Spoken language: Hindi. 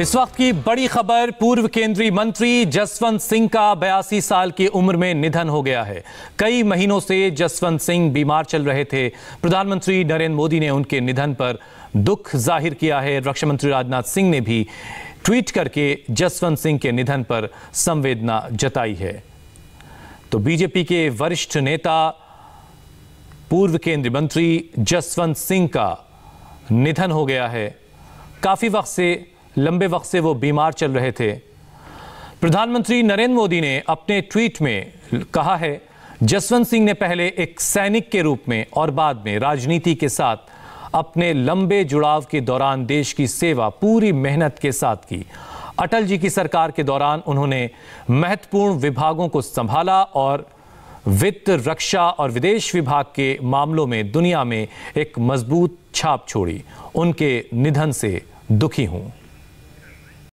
इस वक्त की बड़ी खबर पूर्व केंद्रीय मंत्री जसवंत सिंह का बयासी साल की उम्र में निधन हो गया है कई महीनों से जसवंत सिंह बीमार चल रहे थे प्रधानमंत्री नरेंद्र मोदी ने उनके निधन पर दुख जाहिर किया है रक्षा मंत्री राजनाथ सिंह ने भी ट्वीट करके जसवंत सिंह के निधन पर संवेदना जताई है तो बीजेपी के वरिष्ठ नेता पूर्व केंद्रीय मंत्री जसवंत सिंह का निधन हो गया है काफी वक्त से लंबे वक्त से वो बीमार चल रहे थे प्रधानमंत्री नरेंद्र मोदी ने अपने ट्वीट में कहा है जसवंत सिंह ने पहले एक सैनिक के रूप में और बाद में राजनीति के साथ अपने लंबे जुड़ाव के दौरान देश की सेवा पूरी मेहनत के साथ की अटल जी की सरकार के दौरान उन्होंने महत्वपूर्ण विभागों को संभाला और वित्त रक्षा और विदेश विभाग के मामलों में दुनिया में एक मजबूत छाप छोड़ी उनके निधन से दुखी हूं